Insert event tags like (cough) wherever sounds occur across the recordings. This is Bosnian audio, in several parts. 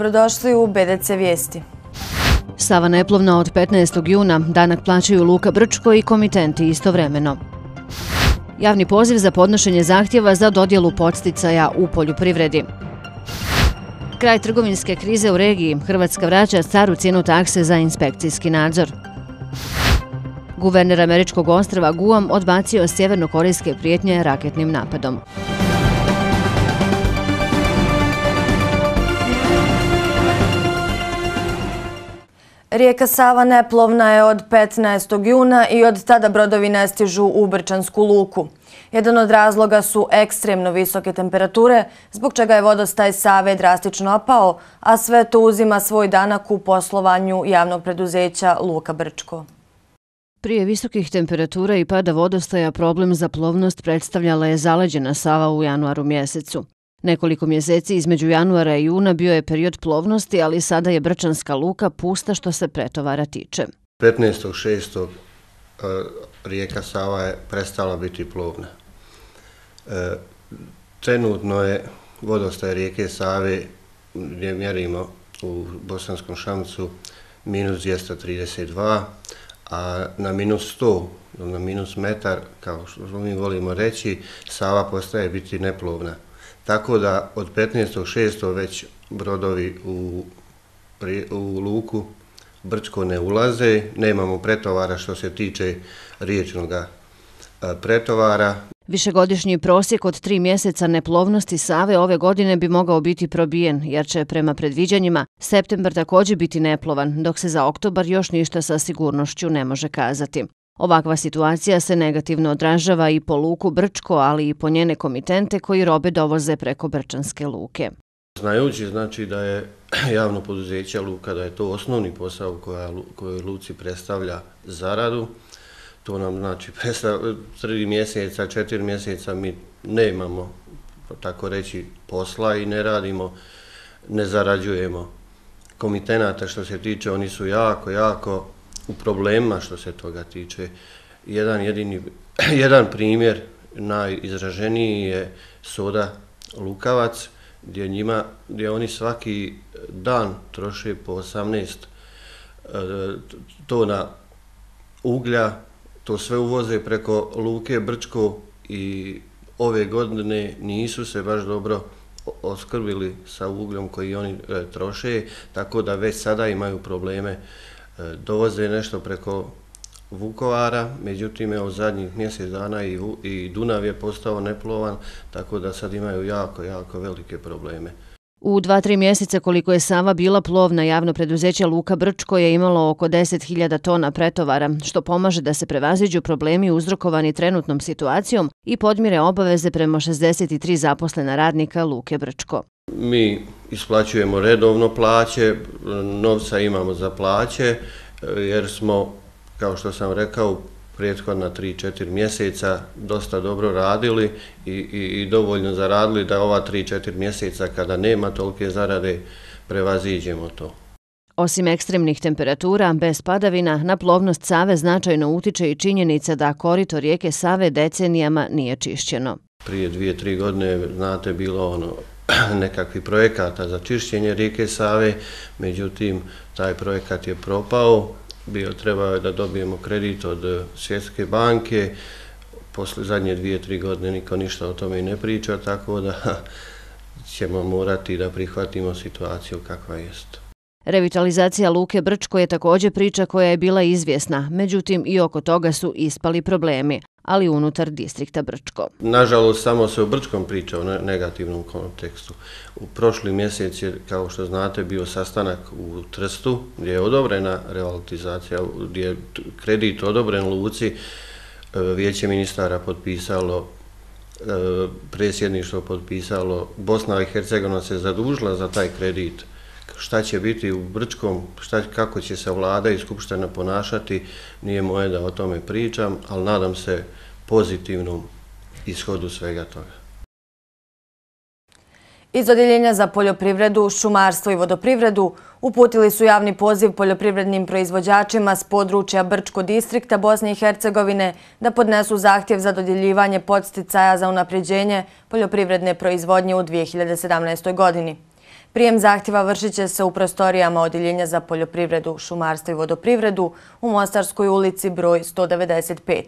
dobrodošli u BDC Vijesti. Sava Neplovna od 15. juna, danak plaćaju Luka Brčko i komitenti istovremeno. Javni poziv za podnošenje zahtjeva za dodjelu podsticaja u poljoprivredi. Kraj trgovinske krize u regiji, Hrvatska vraća staru cijenu takse za inspekcijski nadzor. Guverner američkog ostrava Guam odbacio sjevernokorejske prijetnje raketnim napadom. Rijeka Sava neplovna je od 15. juna i od tada brodovi ne stižu u Brčansku luku. Jedan od razloga su ekstremno visoke temperature, zbog čega je vodostaj Save drastično opao, a sve to uzima svoj danak u poslovanju javnog preduzeća Luka Brčko. Prije visokih temperatura i pada vodostaja problem za plovnost predstavljala je zaleđena Sava u januaru mjesecu. Nekoliko mjeseci između januara i juna bio je period plovnosti, ali sada je Brčanska luka pusta što se pretovara tiče. 15.6. E, rijeka Sava je prestala biti plovna. E, trenutno je vodostaj rijeke Save, gdje mjerimo u Bosanskom šamcu, minus 232, a na minus 100, na minus metar, kao što mi volimo reći, Sava postaje biti neplovna. Tako da od 15.6. već brodovi u, u luku Brčko ne ulaze, nemamo pretovara što se tiče riječnog e, pretovara. Višegodišnji prosjek od tri mjeseca neplovnosti Save ove godine bi mogao biti probijen, jer će prema predviđanjima septembar također biti neplovan, dok se za oktobar još ništa sa sigurnošću ne može kazati. Ovakva situacija se negativno odražava i po luku Brčko, ali i po njene komitente koji robe dovoze preko Brčanske luke. Znajući znači da je (clears throat) javno poduzeće luka, da je to osnovni posao koji luci predstavlja zaradu, to nam znači sredi (laughs) mjeseca, četiri mjeseca mi ne imamo pa tako reći posla i ne radimo, ne zarađujemo komitenata što se tiče, oni su jako, jako u problema što se toga tiče. Jedan, jedini, (clears throat) jedan primjer najizraženiji je soda Lukavac, gdje, njima, gdje oni svaki dan troše po 18 e, tona uglja, to sve uvoze preko Luke Brčko i ove godine nisu se baš dobro oskrbili sa ugljom koji oni e, troše, tako da već sada imaju probleme E, dovoze nešto preko Vukovara, međutim, evo, zadnjih mjesec dana i Dunav je postao neplovan, tako da sad imaju jako, jako velike probleme. U dva, tri mjeseca koliko je Sava bila plovna, javno preduzeće Luka Brčko je imalo oko 10.000 tona pretovara, što pomaže da se prevaziđu problemi uzrokovani trenutnom situacijom i podmire obaveze prema 63 zaposlena radnika Luke Brčko. Mi isplaćujemo redovno plaće, novca imamo za plaće, e, jer smo, kao što sam rekao, prethodna 3-4 mjeseca dosta dobro radili i, i, i dovoljno zaradili da ova 3-4 mjeseca kada nema tolike zarade prevaziđemo to. Osim ekstremnih temperatura, bez padavina, na plovnost Save značajno utiče i činjenica da korito rijeke Save decenijama nije čišćeno. Prije dvije, tri godine, znate, bilo ono, (clears throat) nekakvih projekata za čišćenje rijeke Save, međutim, taj projekat je propao, bio trebao da dobijemo kredit od eh, svjetske banke, posle zadnje dvije, tri godine niko ništa o tome i ne priča, tako da (laughs) ćemo morati da prihvatimo situaciju kakva jest. Revitalizacija Luke Brčko je također priča koja je bila izvjesna, međutim i oko toga su ispali problemi ali unutar distrikta Brčko. Nažalost, samo se o Brčkom priča u negativnom kontekstu. U prošli mjesec je, kao što znate, bio sastanak u Trstu gdje je odobrena revalutizacija, gdje je kredit odobren Luci, e, vijeće ministara potpisalo e, presjedništvo potpisalo, Bosna i Hercegovina se zadužila za taj kredit, šta će biti u Brčkom, šta, kako će se vlada i skupština ponašati, nije moje da o tome pričam, ali nadam se pozitivnom ishodu svega toga. Iz Odjeljenja za poljoprivredu, šumarstvo i vodoprivredu uputili su javni poziv poljoprivrednim proizvođačima s područja Brčko distrikta Bosne i Hercegovine da podnesu zahtjev za dodjeljivanje podsticaja za unapređenje poljoprivredne proizvodnje u 2017. godini. Prijem zahtjeva vršit će se u prostorijama Odjeljenja za poljoprivredu, šumarstvo i vodoprivredu u Mostarskoj ulici broj 195.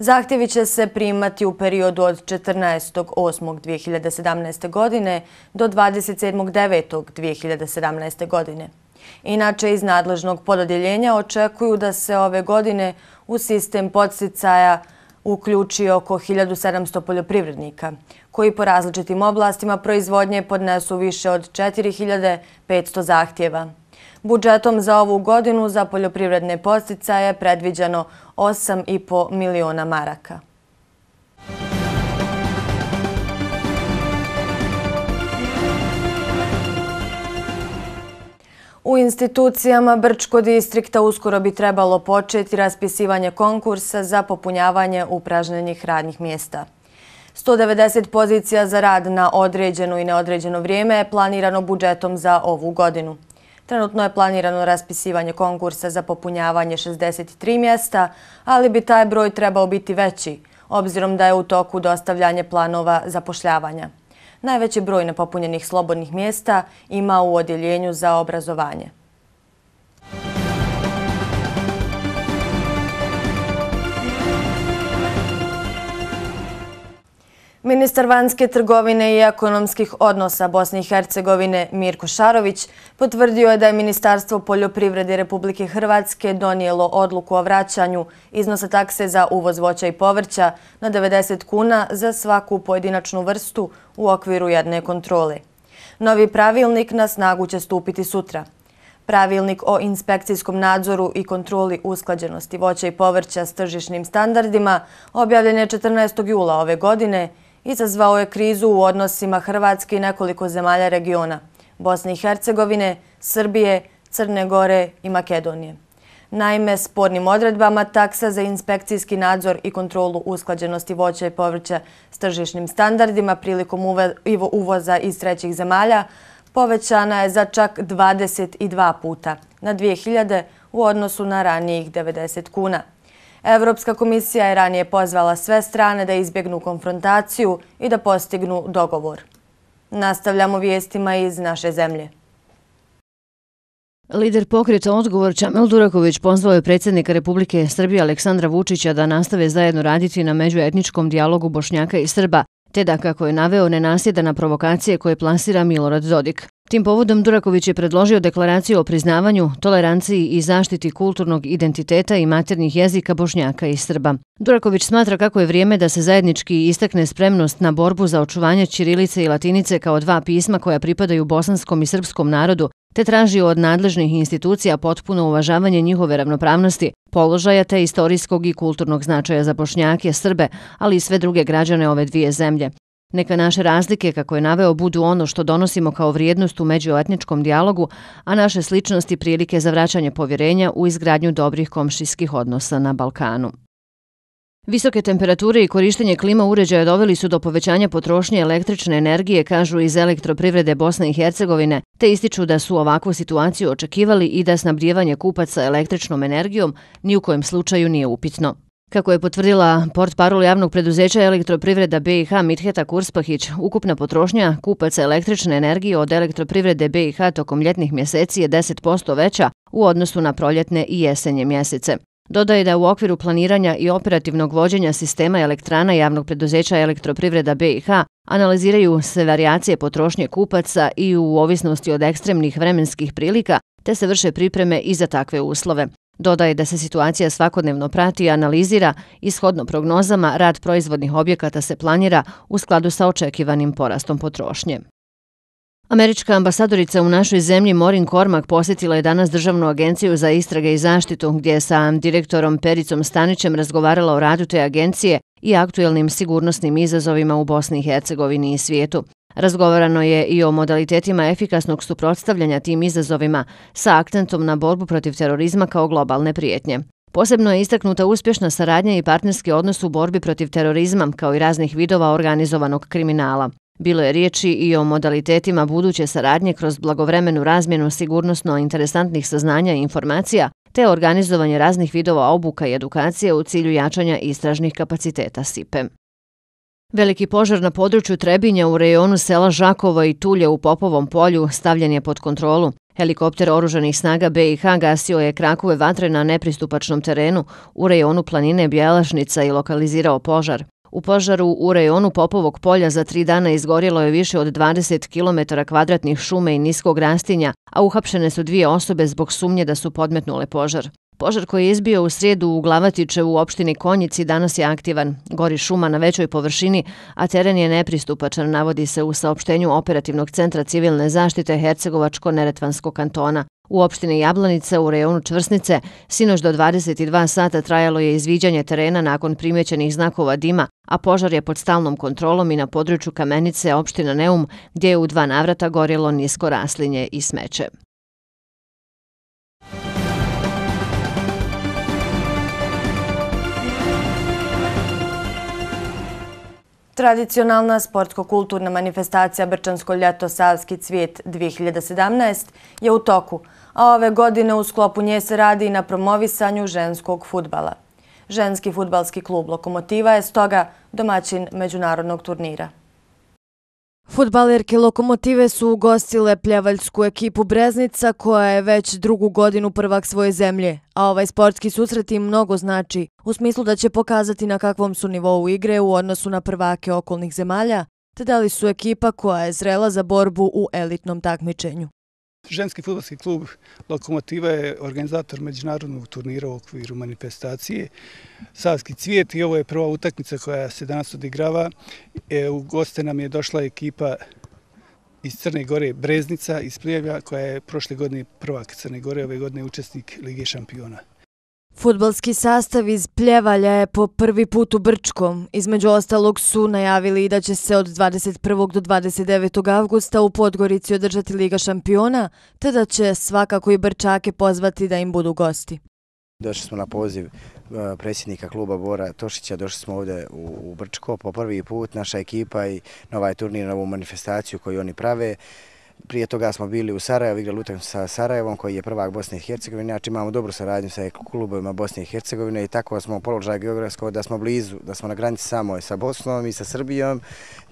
Zahtjevi će se primati u periodu od 14.8.2017. godine do 27.9.2017. godine. Inače, iz nadležnog pododjeljenja očekuju da se ove godine u sistem podsticaja uključi oko 1700 poljoprivrednika, koji po različitim oblastima proizvodnje podnesu više od 4500 zahtjeva. Budžetom za ovu godinu za poljoprivredne posticaje predviđeno 8,5 miliona maraka. U institucijama Brčko distrikta uskoro bi trebalo početi raspisivanje konkursa za popunjavanje upražnjenih radnih mjesta. 190 pozicija za rad na određeno i neodređeno vrijeme je planirano budžetom za ovu godinu. Trenutno je planirano raspisivanje konkursa za popunjavanje 63 mjesta, ali bi taj broj trebao biti veći, obzirom da je u toku dostavljanje planova zapošljavanja. Najveći broj nepopunjenih slobodnih mjesta ima u odjeljenju za obrazovanje. Ministar vanjske trgovine i ekonomskih odnosa Bosne i Hercegovine Mirko Šarović potvrdio je da je Ministarstvo poljoprivrede Republike Hrvatske donijelo odluku o vraćanju iznosa takse za uvoz voća i povrća na 90 kuna za svaku pojedinačnu vrstu u okviru jedne kontrole. Novi pravilnik na snagu će stupiti sutra. Pravilnik o inspekcijskom nadzoru i kontroli usklađenosti voća i povrća s tržišnim standardima objavljen je 14. jula ove godine i izazvao je krizu u odnosima Hrvatske i nekoliko zemalja regiona – Bosne i Hercegovine, Srbije, Crne Gore i Makedonije. Naime, spornim odredbama taksa za inspekcijski nadzor i kontrolu usklađenosti voća i povrća s tržišnim standardima prilikom uvoza iz trećih zemalja povećana je za čak 22 puta na 2000 u odnosu na ranijih 90 kuna. Evropska komisija je ranije pozvala sve strane da izbjegnu konfrontaciju i da postignu dogovor. Nastavljamo vijestima iz naše zemlje. Lider pokreta odgovor Čamel Duraković pozvao je predsjednika Republike Srbije Aleksandra Vučića da nastave zajedno raditi na međuetničkom dijalogu Bošnjaka i Srba, te da kako je naveo nenasjedana provokacije koje plasira Milorad Zodik. Tim povodom Duraković je predložio deklaraciju o priznavanju, toleranciji i zaštiti kulturnog identiteta i maternih jezika Bošnjaka i Srba. Duraković smatra kako je vrijeme da se zajednički istakne spremnost na borbu za očuvanje Čirilice i Latinice kao dva pisma koja pripadaju bosanskom i srpskom narodu, te traži od nadležnih institucija potpuno uvažavanje njihove ravnopravnosti, položaja te istorijskog i kulturnog značaja za Bošnjake, Srbe, ali i sve druge građane ove dvije zemlje. Neka naše razlike, kako je naveo, budu ono što donosimo kao vrijednost u međuetničkom dijalogu, a naše sličnosti prilike za vraćanje povjerenja u izgradnju dobrih komšijskih odnosa na Balkanu. Visoke temperature i korištenje klima uređaja doveli su do povećanja potrošnje električne energije, kažu iz elektroprivrede Bosne i Hercegovine, te ističu da su ovakvu situaciju očekivali i da snabdjevanje kupaca električnom energijom ni u kojem slučaju nije upitno. Kako je potvrdila port parol javnog preduzeća elektroprivreda BiH Mitheta Kurspahić, ukupna potrošnja kupaca električne energije od elektroprivrede BiH tokom ljetnih mjeseci je 10% veća u odnosu na proljetne i jesenje mjesece. Dodaje da u okviru planiranja i operativnog vođenja sistema elektrana javnog preduzeća elektroprivreda BiH analiziraju se variacije potrošnje kupaca i u ovisnosti od ekstremnih vremenskih prilika, te se vrše pripreme i za takve uslove. Dodaje da se situacija svakodnevno prati i analizira, ishodno prognozama rad proizvodnih objekata se planira u skladu sa očekivanim porastom potrošnje. Američka ambasadorica u našoj zemlji Morin Kormak posjetila je danas Državnu agenciju za istrage i zaštitu gdje je sa direktorom Pericom Stanićem razgovarala o radu te agencije i aktuelnim sigurnosnim izazovima u Bosni i Hercegovini i svijetu. Razgovarano je i o modalitetima efikasnog suprotstavljanja tim izazovima sa akcentom na borbu protiv terorizma kao globalne prijetnje. Posebno je istaknuta uspješna saradnja i partnerski odnos u borbi protiv terorizma kao i raznih vidova organizovanog kriminala. Bilo je riječi i o modalitetima buduće saradnje kroz blagovremenu razmjenu sigurnosno interesantnih saznanja i informacija, te organizovanje raznih vidova obuka i edukacije u cilju jačanja istražnih kapaciteta SIPE. Veliki požar na području Trebinja u rejonu sela Žakova i Tulje u Popovom polju stavljen je pod kontrolu. Helikopter oruženih snaga BiH gasio je krakove vatre na nepristupačnom terenu u rejonu planine Bjelašnica i lokalizirao požar. U požaru u rejonu Popovog polja za tri dana izgorjelo je više od 20 km kvadratnih šume i niskog rastinja, a uhapšene su dvije osobe zbog sumnje da su podmetnule požar. Požar koji je izbio u srijedu u Glavatiče u opštini Konjici danas je aktivan. Gori šuma na većoj površini, a teren je nepristupačan, navodi se u saopštenju Operativnog centra civilne zaštite Hercegovačko-Neretvanskog kantona. U opštini Jablanica u rejonu Čvrsnice sinoć do 22 sata trajalo je izviđanje terena nakon primjećenih znakova dima, a požar je pod stalnom kontrolom i na području kamenice opština Neum gdje je u dva navrata gorjelo nisko raslinje i smeće. Tradicionalna sportsko-kulturna manifestacija Brčansko ljeto Savski cvijet 2017 je u toku, a ove godine u sklopu nje se radi i na promovisanju ženskog futbala. Ženski futbalski klub Lokomotiva je stoga domaćin međunarodnog turnira. Futbalerke Lokomotive su ugostile pljevaljsku ekipu Breznica koja je već drugu godinu prvak svoje zemlje, a ovaj sportski susret im mnogo znači, u smislu da će pokazati na kakvom su nivou igre u odnosu na prvake okolnih zemalja, te da li su ekipa koja je zrela za borbu u elitnom takmičenju. Ženski futbolski klub Lokomotiva je organizator međunarodnog turnira u okviru manifestacije Savski cvijet i ovo je prva utakmica koja se danas odigrava. E, u goste nam je došla ekipa iz Crne Gore Breznica iz Plijevja koja je prošle godine prvak Crne Gore, ove godine učesnik Lige šampiona. Futbalski sastav iz Pljevalja je po prvi put u Brčkom. Između ostalog su najavili da će se od 21. do 29. avgusta u Podgorici održati Liga šampiona, te da će svakako i Brčake pozvati da im budu gosti. Došli smo na poziv e, predsjednika kluba Bora Tošića, došli smo ovdje u Brčko po prvi put, naša ekipa i na ovaj turnir, na ovu manifestaciju koju oni prave. Prije toga smo bili u Sarajevo, igrali utakom sa Sarajevom koji je prvak Bosne i Hercegovine, znači imamo dobru saradnju sa klubovima Bosne i Hercegovine i tako smo položaj geografsko da smo blizu, da smo na granici samoj sa Bosnom i sa Srbijom,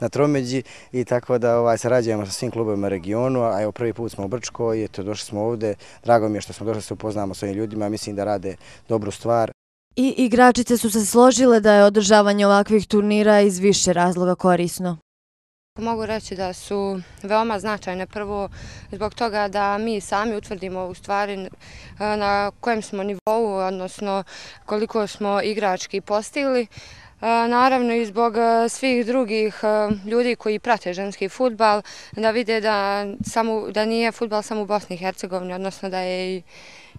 na Tromeđi i tako da ovaj, sarađujemo sa svim klubovima regionu, a evo prvi put smo u Brčkoj, eto došli smo ovde, drago mi je što smo došli da se upoznamo s ovim ljudima, mislim da rade dobru stvar. I igračice su se složile da je održavanje ovakvih turnira iz više razloga korisno. Mogu reći da su veoma značajne prvo zbog toga da mi sami utvrdimo u stvari eh, na kojem smo nivou, odnosno koliko smo igrački postigli. Eh, naravno i zbog eh, svih drugih ljudi koji prate ženski futbal, da vide da, samo, da nije futbal samo u Bosni i Hercegovini, odnosno da je i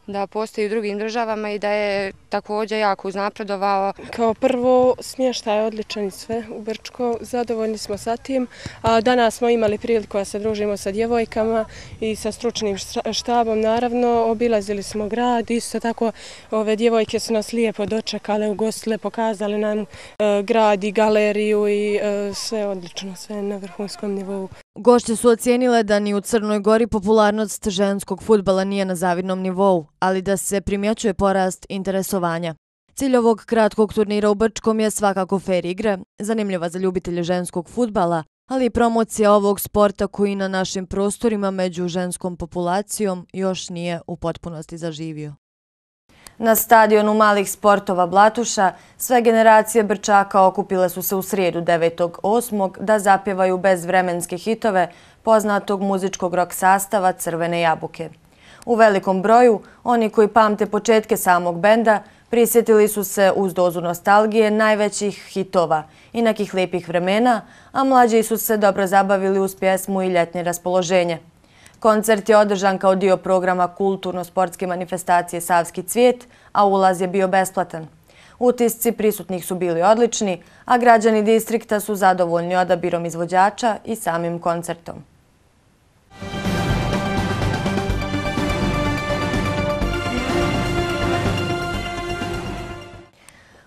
da postoji u drugim državama i da je također jako uznapredovao. Kao prvo, smještaj je odličan i sve u Brčko, zadovoljni smo sa tim. A danas smo imali priliku da se družimo sa djevojkama i sa stručnim štabom, naravno, obilazili smo grad, isto tako ove djevojke su nas lijepo dočekale, ugostile, pokazali nam e, grad i galeriju i e, sve odlično, sve na vrhunskom nivou. Gošće su ocijenile da ni u Crnoj Gori popularnost ženskog futbala nije na zavidnom nivou, ali da se primjećuje porast interesovanja. Cilj ovog kratkog turnira u Brčkom je svakako fair igre, zanimljiva za ljubitelje ženskog futbala, ali i promocija ovog sporta koji na našim prostorima među ženskom populacijom još nije u potpunosti zaživio. Na stadionu malih sportova Blatuša sve generacije Brčaka okupile su se u srijedu 9.8. da zapjevaju bezvremenske hitove poznatog muzičkog rock sastava Crvene jabuke. U velikom broju, oni koji pamte početke samog benda prisjetili su se uz dozu nostalgije najvećih hitova i nekih lijepih vremena, a mlađi su se dobro zabavili uz pjesmu i ljetnje raspoloženje. Koncert je održan kao dio programa kulturno-sportske manifestacije Savski cvijet, a ulaz je bio besplatan. Utisci prisutnih su bili odlični, a građani distrikta su zadovoljni odabirom izvođača i samim koncertom.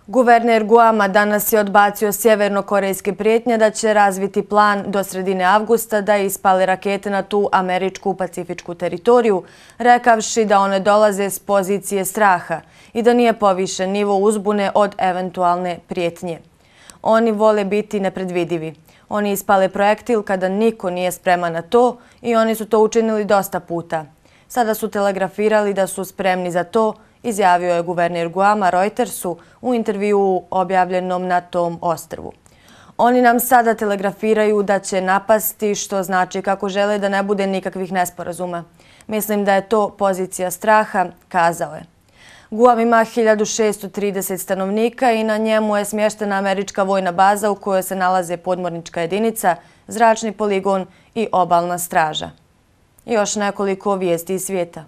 Guverner Guama danas je odbacio sjevernokorejske prijetnje da će razviti plan do sredine avgusta da ispale rakete na tu američku pacifičku teritoriju, rekavši da one dolaze s pozicije straha i da nije povišen nivo uzbune od eventualne prijetnje. Oni vole biti nepredvidivi. Oni ispale projektil kada niko nije sprema na to i oni su to učinili dosta puta. Sada su telegrafirali da su spremni za to izjavio je guvernir Guama Reutersu u intervju objavljenom na tom ostrvu. Oni nam sada telegrafiraju da će napasti, što znači kako žele da ne bude nikakvih nesporazuma. Mislim da je to pozicija straha, kazao je. Guam ima 1630 stanovnika i na njemu je smještena američka vojna baza u kojoj se nalaze podmornička jedinica, zračni poligon i obalna straža. Još nekoliko vijesti iz svijeta.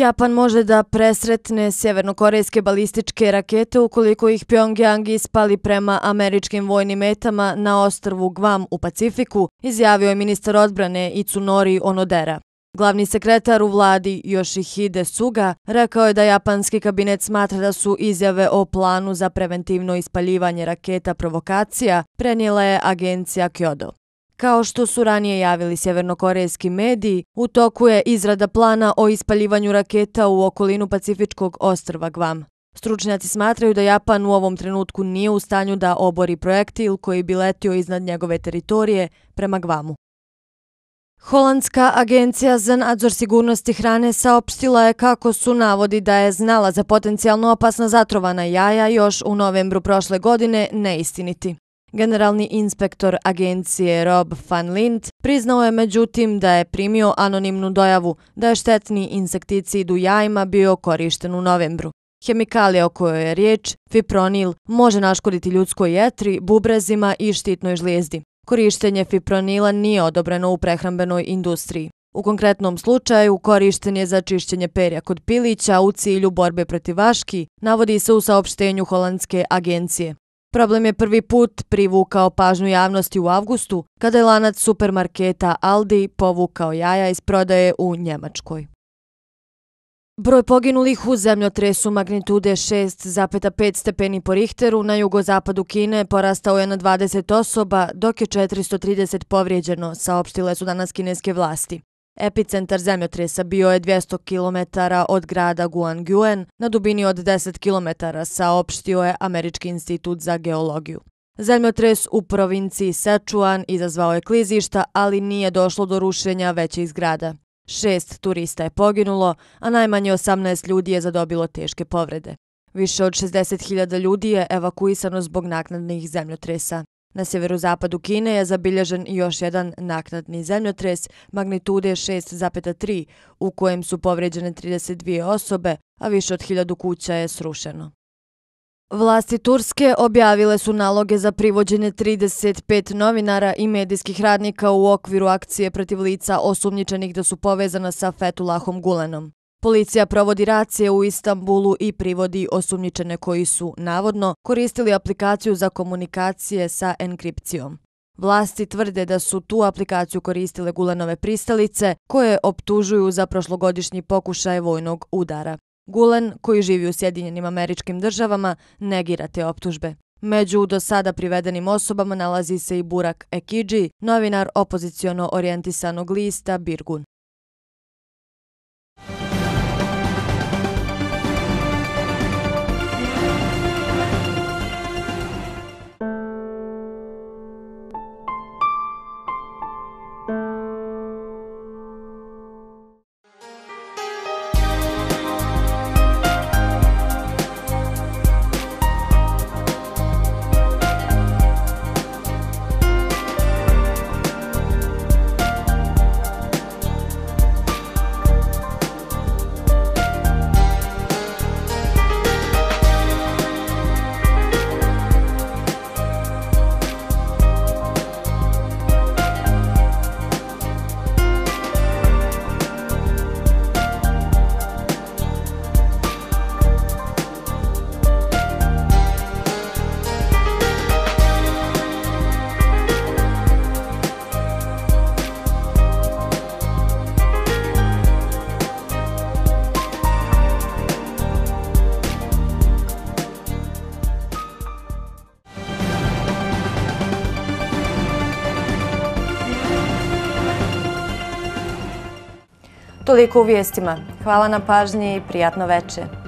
Japan može da presretne sjevernokorejske balističke rakete ukoliko ih Pyongyang ispali prema američkim vojnim metama na ostrvu Guam u Pacifiku, izjavio je ministar odbrane Itsunori Onodera. Glavni sekretar u vladi Yoshihide Suga rekao je da japanski kabinet smatra da su izjave o planu za preventivno ispaljivanje raketa provokacija prenijela je agencija Kyodo. Kao što su ranije javili sjevernokorejski mediji, u toku je izrada plana o ispaljivanju raketa u okolinu Pacifičkog ostrva Gvam. Stručnjaci smatraju da Japan u ovom trenutku nije u stanju da obori projektil koji bi letio iznad njegove teritorije prema Gvamu. Holandska agencija za nadzor sigurnosti hrane saopštila je kako su navodi da je znala za potencijalno opasna zatrovana jaja još u novembru prošle godine neistiniti. Generalni inspektor agencije Rob Van Lint priznao je međutim da je primio anonimnu dojavu da je štetni insekticid u jajima bio korišten u novembru. Hemikalija o kojoj je riječ, fipronil, može naškoditi ljudskoj jetri, bubrezima i štitnoj žlijezdi. Korištenje fipronila nije odobreno u prehrambenoj industriji. U konkretnom slučaju korišten je za čišćenje perja kod pilića u cilju borbe protiv vaški, navodi se u saopštenju Holandske agencije. Problem je prvi put privukao pažnju javnosti u avgustu, kada je lanac supermarketa Aldi povukao jaja iz prodaje u Njemačkoj. Broj poginulih u zemljotresu magnitude 6,5 stepeni po Richteru na jugozapadu Kine porastao je na 20 osoba, dok je 430 povrijeđeno, saopštile su danas kineske vlasti. Epicentar zemljotresa bio je 200 km od grada Guangyuan na dubini od 10 km, saopštio je Američki institut za geologiju. Zemljotres u provinciji Sichuan izazvao je klizišta, ali nije došlo do rušenja većih zgrada. Šest turista je poginulo, a najmanje 18 ljudi je zadobilo teške povrede. Više od 60.000 ljudi je evakuisano zbog naknadnih zemljotresa. Na sjeverozapadu Kine je zabilježen još jedan naknadni zemljotres magnitude 6,3 u kojem su povređene 32 osobe, a više od 1000 kuća je srušeno. Vlasti Turske objavile su naloge za privođenje 35 novinara i medijskih radnika u okviru akcije protiv lica osumnjičenih da su povezana sa Fetulahom Gulenom. Policija provodi racije u Istanbulu i privodi osumnjičene koji su, navodno, koristili aplikaciju za komunikacije sa enkripcijom. Vlasti tvrde da su tu aplikaciju koristile Gulenove pristalice koje optužuju za prošlogodišnji pokušaj vojnog udara. Gulen, koji živi u Sjedinjenim američkim državama, negira te optužbe. Među do sada privedenim osobama nalazi se i Burak Ekidži, novinar opoziciono-orijentisanog lista Birgun. Toliko u vijestima. Hvala na pažnji i prijatno večer.